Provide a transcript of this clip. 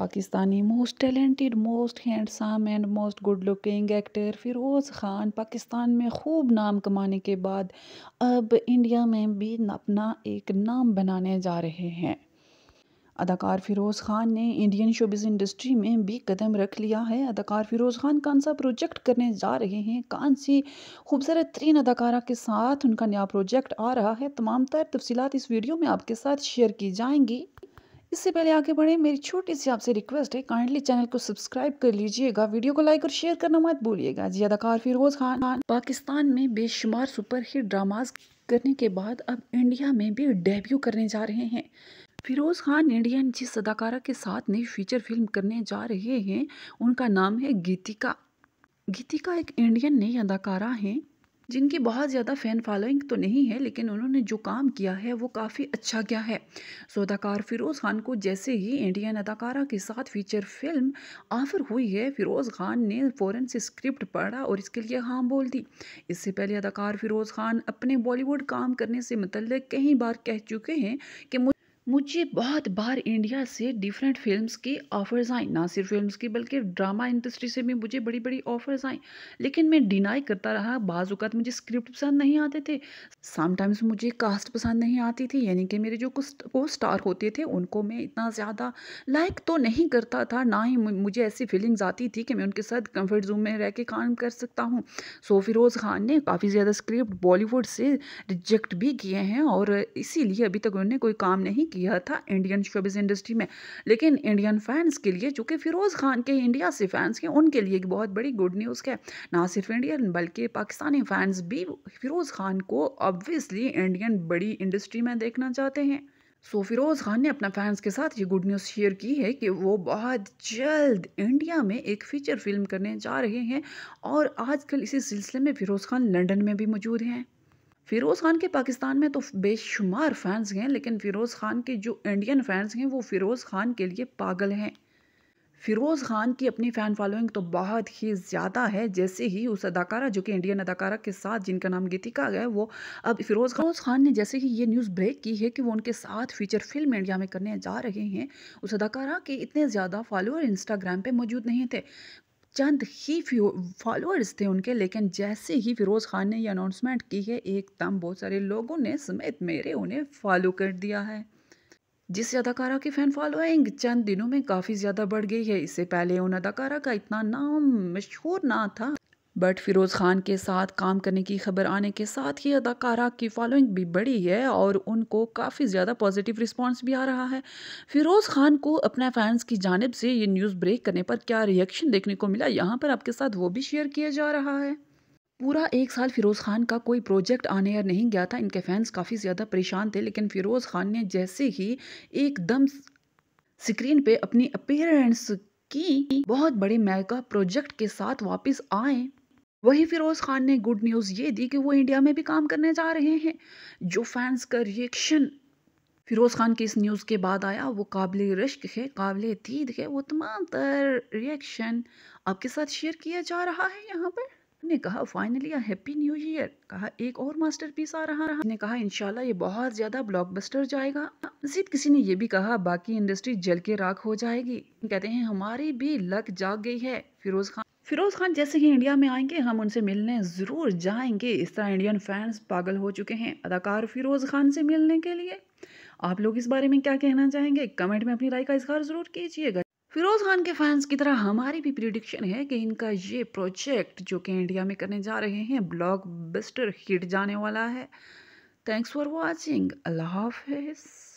Pakistani most talented most handsome and most good looking actor Firoz Khan Pakistan में खूब नाम कमाने के बाद अब इंडिया में भी अपना एक नाम बनाने जा रहे हैं अदाकार फ़िरोज़ ख़ान ने इंडियन शोबिस इंडस्ट्री में भी कदम रख लिया है अदाकार फ़िरोज़ ख़ान कौन सा प्रोजेक्ट करने जा रहे हैं कौन सी खूबसूरत तरीन अदाकारा के साथ उनका नया प्रोजेक्ट आ रहा है तमाम तर तफसीत इस वीडियो में आपके साथ शेयर की जाएंगी इससे पहले आगे बढ़े मेरी छोटी सी आपसे रिक्वेस्ट है काइंडली चैनल को सब्सक्राइब कर लीजिएगा वीडियो को लाइक और शेयर करना मत भूलिएगा जी अदाकार फिरोज खान पाकिस्तान में बेशुमार सुपरहिट ड्रामाज करने के बाद अब इंडिया में भी डेब्यू करने जा रहे हैं फिरोज़ खान इंडियन जिस अदाकारा के साथ नई फीचर फिल्म करने जा रहे हैं उनका नाम है गीतिका गीतिका एक इंडियन नई अदाकारा हैं जिनकी बहुत ज़्यादा फ़ैन फॉलोइंग तो नहीं है लेकिन उन्होंने जो काम किया है वो काफ़ी अच्छा किया है सौदाकार फ़िरोज़ ख़ान को जैसे ही इंडियन अदाकारा के साथ फीचर फिल्म ऑफर हुई है फ़िरोज़ ख़ान ने फ़ौरन से स्क्रिप्ट पढ़ा और इसके लिए हाँ बोल दी इससे पहले अदाकार फ़िरोज़ ख़ान अपने बॉलीवुड काम करने से मतलब कई बार कह चुके हैं कि मुझे मुझे बहुत बार इंडिया से डिफरेंट फिल्म्स के ऑफ़र्स आए ना सिर्फ फिल्म्स की बल्कि ड्रामा इंडस्ट्री से भी मुझे बड़ी बड़ी ऑफ़र्स आए लेकिन मैं डिनाई करता रहा बाज़ात मुझे स्क्रिप्ट पसंद नहीं आते थे समटाइम्स मुझे कास्ट पसंद नहीं आती थी यानी कि मेरे जो कुछ को स्टार होते थे उनको मैं इतना ज़्यादा लाइक तो नहीं करता था ना ही मुझे ऐसी फीलिंग्स आती थी कि मैं उनके साथ कम्फर्ट जोन में रह के काम कर सकता हूँ सो फिरोज़ खान ने काफ़ी ज़्यादा स्क्रिप्ट बॉलीवुड से रिजेक्ट भी किए हैं और इसीलिए अभी तक उन्होंने कोई काम नहीं किया किया था इंडियन शोबिस इंडस्ट्री में लेकिन इंडियन फैंस के लिए चूँकि फ़िरोज़ खान के इंडिया से फैंस के उनके लिए एक बहुत बड़ी गुड न्यूज़ है ना सिर्फ इंडियन बल्कि पाकिस्तानी फैंस भी फ़िरोज़ खान को ऑब्वियसली इंडियन बड़ी इंडस्ट्री में देखना चाहते हैं सो so, फिरोज़ खान ने अपना फैंस के साथ ये गुड न्यूज़ शेयर की है कि वो बहुत जल्द इंडिया में एक फ़ीचर फिल्म करने जा रहे हैं और आजकल इसी सिलसिले में फ़िरोज़ खान लंदन में भी मौजूद हैं फ़िरोज़ ख़ान के पाकिस्तान में तो बेशुमार फैंस हैं लेकिन फ़िरोज़ ख़ान के जो इंडियन फैंस हैं वो फ़िरोज़ ख़ान के लिए पागल हैं फ़िरोज़ ख़ान की अपनी फ़ैन फॉलोइंग तो बहुत ही ज़्यादा है जैसे ही उस अदाकारा जो कि इंडियन अदाकारा के साथ जिनका नाम गीतिका है वो अब फ़िरोज़ खान ख़ान ने जैसे ही ये न्यूज़ ब्रेक की है कि वो उनके साथ फीचर फिल्म इंडिया में करने जा रहे हैं उस अदाकारा के इतने ज़्यादा फॉलोअर इंस्टाग्राम पर मौजूद नहीं थे चंद ही फॉलोअर्स थे उनके लेकिन जैसे ही फिरोज़ खान ने ये अनाउंसमेंट की है एकदम बहुत सारे लोगों ने समेत मेरे उन्हें फॉलो कर दिया है जिस अदाकारा की फ़ैन फॉलोइंग चंद दिनों में काफ़ी ज़्यादा बढ़ गई है इससे पहले उन अदाकारा का इतना नाम मशहूर ना था बट फ़िरोज़ ख़ान के साथ काम करने की खबर आने के साथ ही अदाकारा की फॉलोइंग भी बढ़ी है और उनको काफ़ी ज़्यादा पॉजिटिव रिस्पॉन्स भी आ रहा है फ़िरोज़ ख़ान को अपने फैंस की जानब से ये न्यूज़ ब्रेक करने पर क्या रिएक्शन देखने को मिला यहाँ पर आपके साथ वो भी शेयर किया जा रहा है पूरा एक साल फ़िरोज़ ख़ान का कोई प्रोजेक्ट आने या नहीं गया था इनके फैंस काफ़ी ज़्यादा परेशान थे लेकिन फ़िरोज़ ख़ान ने जैसे ही एकदम स्क्रीन पे अपनी अपेयरेंस की बहुत बड़े मेगा प्रोजेक्ट के साथ वापस आए वही फिरोज़ खान ने गुड न्यूज़ ये दी कि वो इंडिया में भी काम करने जा रहे हैं जो फैंस का रिएक्शन फिरोज़ खान की इस न्यूज़ के बाद आया वो काबिल रश्क है काबिल दीद है वो तमाम तर रिएक्शन आपके साथ शेयर किया जा रहा है यहाँ पर ने कहा फाइनली हैप्पी न्यू ईयर कहा एक और मास्टरपीस आ रहा है ने कहा इनशाला ये बहुत ज़्यादा ब्लॉकबस्टर जाएगा जीत किसी ने ये भी कहा बाकी इंडस्ट्री जल के राख हो जाएगी कहते हैं हमारी भी लक जाग गई है फिरोज़ खान फिरोज़ खान जैसे ही इंडिया में आएंगे हम उनसे मिलने ज़रूर जाएंगे इस तरह इंडियन फैंस पागल हो चुके हैं अदाकार फ़िरोज़ खान से मिलने के लिए आप लोग इस बारे में क्या कहना चाहेंगे कमेंट में अपनी राय का इजहार ज़रूर कीजिएगा फिरोज़ खान के फैंस की तरह हमारी भी प्रिडिक्शन है कि इनका ये प्रोजेक्ट जो कि इंडिया में करने जा रहे हैं ब्लॉक हिट जाने वाला है थैंक्स फॉर वॉचिंग अल्लाह हाफिज़